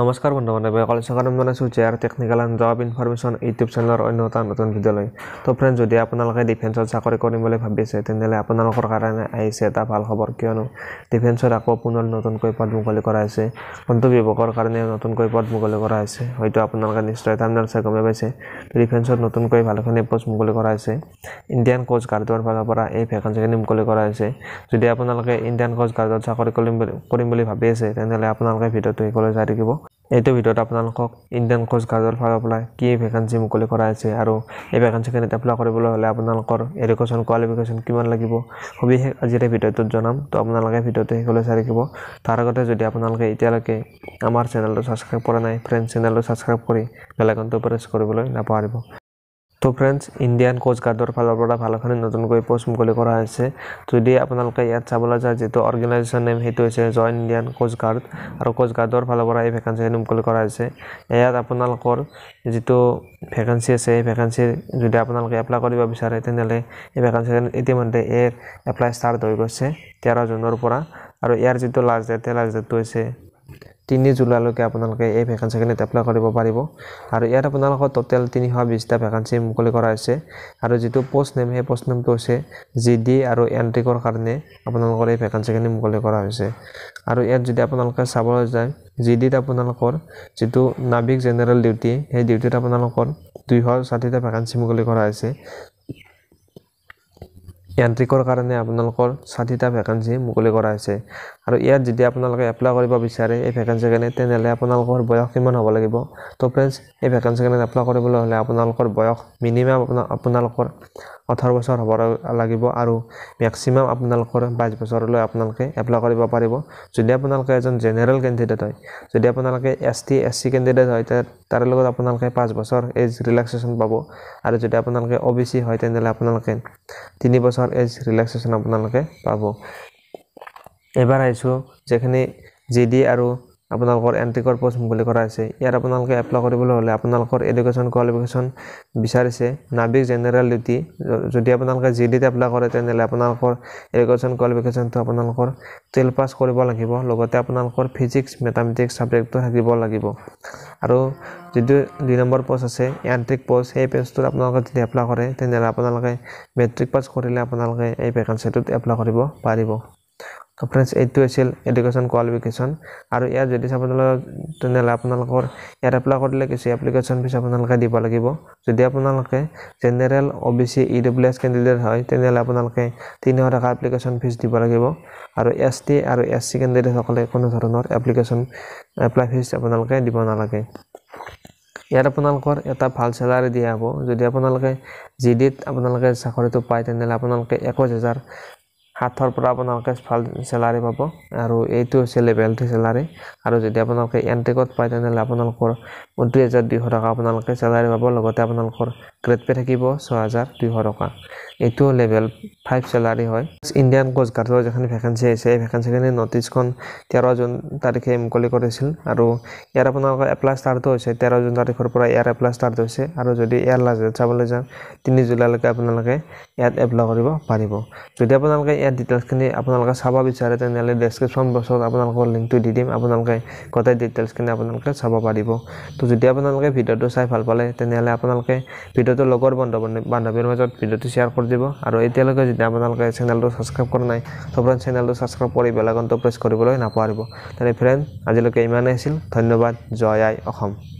নমস্কাৰ বন্ধু বান্ধৱী অকল স্বাগতম জনাইছোঁ J R technical and job information YouTube চেনেলৰ অন্য এটা নতুন ভিডিঅ'লৈ তো ফ্ৰেণ্ড যদি আপোনালোকে ডিফেন্সত চাকৰি কৰিম কৰিবলৈ ভাবিছে তেনেহ'লে আপোনালোকৰ কাৰণে আহিছে এটা ভাল খবৰ কিয়নো ডিফেন্সত আকৌ পুনৰ নতুনকৈ পদ মুকলি কৰা হৈছে কোনটো ব্যৱসায়ৰ কাৰণে নতুনকৈ পদ মুকলি কৰা হৈছে হয়তো আপোনালোকে নিশ্চয় এটা চাই গমেই পাইছে ডিফেন্সত নতুনকৈ ভালেখিনি প'ষ্ট মুকলি কৰা হৈছে ইণ্ডিয়ান ক'চ গাৰ্ডৰ ফালৰ পৰা এই ভেকেঞ্চিখিনি মুকলি কৰা হৈছে যদি আপোনালোকে ইণ্ডিয়ান ক'চ গাৰ্ডত চাকৰি কৰিম বুলি কৰিম বুলি ভাবি আছে তেনেহ'লে আপোনালোকে ভিডিঅ'টো শিকলৈ চাই থাকিব এইটো ভিডিঅ'ত আপোনালোকক ইণ্ডিয়ান কোচ গাজৰ ফালৰ পৰা কি ভেকেঞ্চি মুকলি কৰা হৈছে আৰু এই ভেকেঞ্চিখিনিত এপ্লাই কৰিবলৈ হ'লে আপোনালোকৰ এডুকেশ্যন কোৱালিফিকেশ্যন কিমান লাগিব সবিশেষ আজিৰে ভিডিঅ'টোত জনাম তো আপোনালোকে ভিডিঅ'টো শেষলৈ চাই থাকিব তাৰ আগতে যদি আপোনালোকে এতিয়ালৈকে আমাৰ চেনেলটো ছাবস্ক্ৰাইব কৰা নাই ফ্ৰেণ্ড চেনেলটো ছাবস্ক্ৰাইব কৰি বেলেগনটো প্ৰেছ কৰিবলৈ নাপাহৰিব তো ফ্ৰেণ্ডছ ইণ্ডিয়ান কোষ্ট গাৰ্ডৰ ফালৰ পৰা ভালখিনি নতুনকৈ পোষ্ট মুকলি কৰা হৈছে যদি আপোনালোকে ইয়াত চাবলৈ যায় যিটো অৰ্গেনাইজেশ্যন নেম সেইটো হৈছে জইন ইণ্ডিয়ান কোষ্ট গাৰ্ড আৰু কোষ্ট গাৰ্ডৰ ফালৰ পৰা এই ভেকেঞ্চিখিনি মুকলি কৰা হৈছে ইয়াত আপোনালোকৰ যিটো ভেকেঞ্চি আছে এই ভেকেঞ্চি যদি আপোনালোকে এপ্লাই কৰিব বিচাৰে তেনেহ'লে এই ভেকেঞ্চিখিনি ইতিমধ্যে এই এপ্লাই ষ্টাৰ্ট হৈ গৈছে তেৰ জুনৰ পৰা আৰু ইয়াৰ যিটো লাষ্ট ডেট সেই লাষ্ট ডেটটো হৈছে তিনি জুলাইলৈকে আপোনালোকে এই ভেকেঞ্চিখিনিত এপ্লাই কৰিব পাৰিব আৰু ইয়াত আপোনালোকৰ ট'টেল তিনিশ বিছটা ভেকেঞ্চি মুকলি কৰা হৈছে আৰু যিটো পষ্ট নেম সেই পষ্ট নেমটো হৈছে জি ডি আৰু এণ্ট্ৰিকৰ কাৰণে আপোনালোকৰ এই ভেকেঞ্চিখিনি মুকলি কৰা হৈছে আৰু ইয়াত যদি আপোনালোকে চাবলৈ যায় জি ডিত আপোনালোকৰ যিটো নাবিক জেনেৰেল ডিউটি সেই ডিউটিত আপোনালোকৰ দুইশ ষাঠিটা ভেকেঞ্চি মুকলি কৰা হৈছে এণ্ট্ৰিকৰ কাৰণে আপোনালোকৰ ষাঠিটা ভেকেঞ্চি মুকলি কৰা হৈছে আৰু ইয়াত যদি আপোনালোকে এপ্লাই কৰিব বিচাৰে এই ভেকেঞ্চি কাৰণে তেনেহ'লে আপোনালোকৰ বয়স কিমান হ'ব লাগিব তো ফ্ৰেণ্ডছ এই ভেকেঞ্চি কাৰণে এপ্লাই কৰিবলৈ হ'লে আপোনালোকৰ বয়স মিনিমাম আপোনালোকৰ ওঠৰ বছৰ হ'ব লাগিব আৰু মেক্সিমাম আপোনালোকৰ বাইছ বছৰলৈ আপোনালোকে এপ্লাই কৰিব পাৰিব যদি আপোনালোকে এজন জেনেৰেল কেণ্ডিডেট হয় যদি আপোনালোকে S T S C candidate হয় তে তাৰ লগত আপোনালোকে পাঁচ বছৰ এজ ৰিলেক্সেশ্যন পাব আৰু যদি আপোনালোকে অ' বি চি হয় তেনেহ'লে আপোনালোকে তিনি বছৰ এজ ৰিলেক্সেশ্যন আপোনালোকে পাব এইবাৰ আহিছোঁ যিখিনি জি ডি আৰু আপোনালোকৰ এণ্ট্ৰিকৰ পষ্ট বুলি কৰা আছে ইয়াত আপোনালোকে এপ্লাই কৰিবলৈ হ'লে আপোনালোকৰ এডুকেশ্যন কোৱালিফিকেশ্যন বিচাৰিছে নাবিক জেনেৰেল ডিউটি যদি আপোনালোকে জি ডিত এপ্লাই কৰে তেনেহ'লে আপোনালোকৰ এডুকেশ্যন কোৱালিফিকেশ্যনটো আপোনালোকৰ টুৱেলভ পাছ কৰিব লাগিব লগতে আপোনালোকৰ ফিজিক্স মেথামেটিক্স ছাবজেক্টটো থাকিব লাগিব আৰু যিটো দুই নম্বৰ পষ্ট আছে এণ্ট্ৰিক পষ্ট সেই পেজটোত আপোনালোকে যদি এপ্লাই কৰে তেনেহ'লে আপোনালোকে মেট্ৰিক পাছ কৰিলে আপোনালোকে এই ভেকেঞ্চিটোত এপ্লাই কৰিব পাৰিব ফ্ৰেণ্ডছ এইটো আছিল এডুকেশ্যন কোৱালিফিকেশ্যন আৰু ইয়াত যদি চাবলৈ তেনেহ'লে আপোনালোকৰ ইয়াত এপ্লাই কৰিলে কিছু এপ্লিকেশ্যন ফিজ আপোনালোকে দিব লাগিব যদি আপোনালোকে general O B C E W S candidate হয় তেনেহ'লে আপোনালোকে তিনিশ টকা এপ্লিকেশ্যন ফিজ দিব লাগিব আৰু এছ টি আৰু এছ চি কেণ্ডিডেটসকলে কোনো ধৰণৰ এপ্লিকেশ্যন এপ্লাই ফিজ আপোনালোকে দিব নালাগে ইয়াত আপোনালোকৰ এটা ভাল চেলাৰী দিয়া হ'ব যদি আপোনালোকে জি ডিত আপোনালোকে চাকৰিটো পায় তেনেহ'লে আপোনালোকে একৈছ হেজাৰ কাঠৰ পৰা আপোনালোকে ভাল চেলাৰী পাব আৰু এইটো হৈছে লেভেলটো চেলাৰী আৰু যদি আপোনালোকে এণ্ট্ৰিকত পায় তেনেহ'লে আপোনালোকৰ ঊনত্ৰিছ হাজাৰ দুইশ টকা আপোনালোকে চেলাৰী পাব লগতে আপোনালোকৰ গ্ৰেড পে থাকিব ছয় হাজাৰ দুশ টকা এইটো লেভেল ফাইভ চেলাৰী হয় ইণ্ডিয়ান কোষ্ট গাৰ্ডৰ যিখিনি ভেকেঞ্চি আহিছে সেই ভেকেঞ্চিখিনি নটিছখন তেৰ জুন তাৰিখে মুকলি কৰিছিল আৰু ইয়াৰ আপোনালোকৰ এপ্লাই ষ্টাৰ্ট হৈছে তেৰ জুন তাৰিখৰ পৰা ইয়াৰ এপ্লাই ষ্টাৰ্ট হৈছে আৰু যদি ইয়াৰ লাষ্ট চাবলৈ যাওঁ তিনি জুলাইলৈকে আপোনালোকে ইয়াত এপ্লাই কৰিব পাৰিব যদি আপোনালোকে ইয়াৰ ডিটেইলছখিনি আপোনালোকে চাব বিচাৰে তেনেহ'লে ডেছক্ৰিপশ্যন বক্সত আপোনালোকৰ লিংকটো দি দিম আপোনালোকে গোটেই ডিটেইলছখিনি আপোনালোকে চাব পাৰিব তো যদি আপোনালোকে ভিডিঅ'টো চাই ভাল পালে তেনেহ'লে আপোনালোকে ভিডিঅ' ভিডিঅ'টো লগৰ বন্ধু বান্ধৱীৰ মাজত ভিডিঅ'টো শ্বেয়াৰ কৰি দিব আৰু এতিয়ালৈকে যদি আপোনালোকে চেনেলটো ছাবস্ক্ৰাইব কৰা নাই সবৰণ চেনেলটো ছাবস্ক্ৰাইব কৰি বেলাগনটো প্ৰেছ কৰিবলৈ নাপাহৰিব তেনে ফ্ৰেণ্ড আজিলৈকে ইমানেই আছিল ধন্যবাদ জয় আই অসম